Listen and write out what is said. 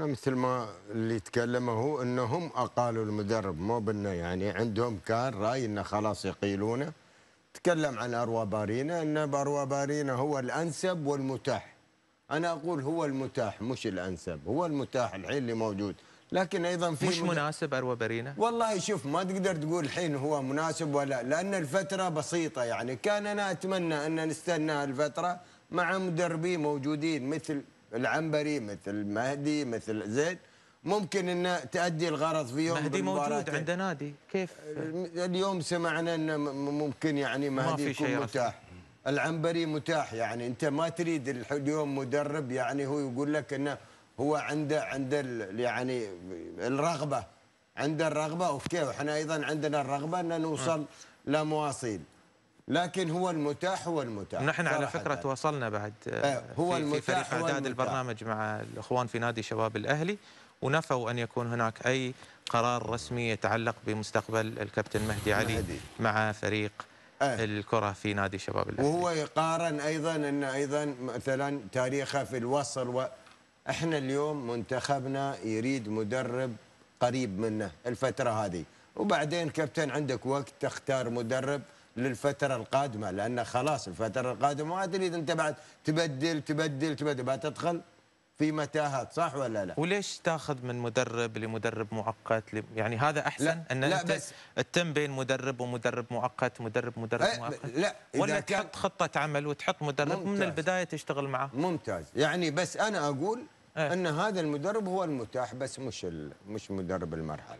مثل ما اللي تكلمه هو انهم اقالوا المدرب مو بنا يعني عندهم كان راي انه خلاص يقيلونه تكلم عن اروى بارينا ان اروى بارينا هو الانسب والمتاح انا اقول هو المتاح مش الانسب هو المتاح الحين اللي موجود لكن ايضا في مش مناسب اروى بارينا والله شوف ما تقدر تقول الحين هو مناسب ولا لان الفتره بسيطه يعني كان انا اتمنى ان نستنى الفتره مع مدربين موجودين مثل العنبري مثل مهدي مثل زيد ممكن انه تؤدي الغرض في يوم مهدي موجود عند نادي كيف اليوم سمعنا انه ممكن يعني مهدي ما يكون متاح العنبري متاح يعني انت ما تريد اليوم مدرب يعني هو يقول لك انه هو عنده عنده يعني الرغبه عنده الرغبه اوكي واحنا ايضا عندنا الرغبه ان نوصل آه. لمواصيل لكن هو المتاح هو المتاح نحن على فكرة ده. تواصلنا بعد آه، آه، هو في, المتاح في فريق إعداد البرنامج مع الإخوان في نادي شباب الأهلي ونفوا أن يكون هناك أي قرار رسمي يتعلق بمستقبل الكابتن مهدي علي مهدي. مع فريق أه. الكرة في نادي شباب الأهلي وهو يقارن أيضا أن أيضا مثلا تاريخه في الوصل وإحنا احنا اليوم منتخبنا يريد مدرب قريب منه الفترة هذه وبعدين كابتن عندك وقت تختار مدرب للفترة القادمة لأن خلاص الفترة القادمة ما أدري إذا أنت بعد تبدل تبدل تبدل بتدخل في متاهات صح ولا لا؟ وليش تاخذ من مدرب لمدرب مؤقت يعني هذا احسن لا ان لا انت بس تتم بين مدرب ومدرب مؤقت مدرب مدرب إيه، مؤقت لا ولا تحط خطه عمل وتحط مدرب ممتاز. من البدايه تشتغل معه ممتاز يعني بس انا اقول إيه. ان هذا المدرب هو المتاح بس مش مش مدرب المرحله